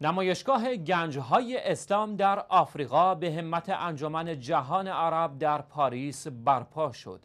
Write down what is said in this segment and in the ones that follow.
نمایشگاه گنجهای اسلام در آفریقا به همت انجمن جهان عرب در پاریس برپا شد.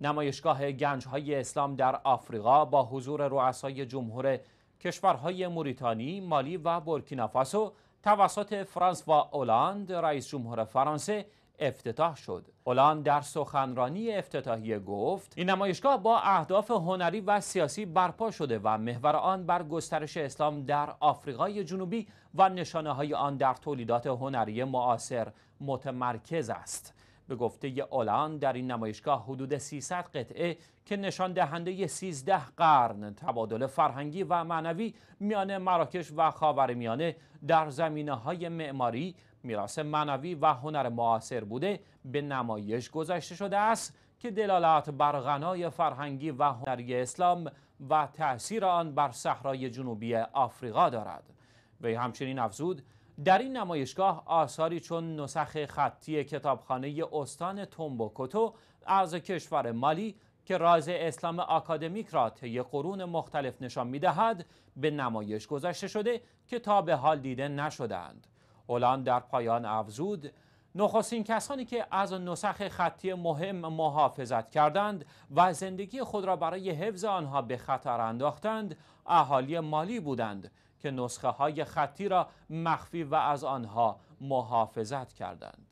نمایشگاه گنجهای اسلام در آفریقا با حضور رؤسای جمهور کشورهای موریتانی، مالی و بورکینافاسو توسط و اولاند رئیس جمهور فرانسه افتتاح شد اولاند در سخنرانی افتتاحیه گفت این نمایشگاه با اهداف هنری و سیاسی برپا شده و محور آن بر گسترش اسلام در آفریقای جنوبی و نشانه های آن در تولیدات هنری معاصر متمرکز است به گفته اولان در این نمایشگاه حدود 300 قطعه که نشان دهنده 13 قرن تبادل فرهنگی و معنوی میان مراکش و خاورمیانه در زمینه های معماری، میراث معنوی و هنر معاصر بوده به نمایش گذاشته شده است که دلالت بر غنای فرهنگی و هنری اسلام و تأثیر آن بر صحرای جنوبی آفریقا دارد. وی همچنین افزود در این نمایشگاه آثاری چون نسخ خطی کتابخانه استان تومبوکوتو از کشور مالی که راز اسلام آکادمیک را طی قرون مختلف نشان میدهد به نمایش گذاشته شده که تا به حال دیده نشدند اولان در پایان افزود نخستین کسانی که از نسخ خطی مهم محافظت کردند و زندگی خود را برای حفظ آنها به خطر انداختند اهالی مالی بودند که نسخه های خطی را مخفی و از آنها محافظت کردند.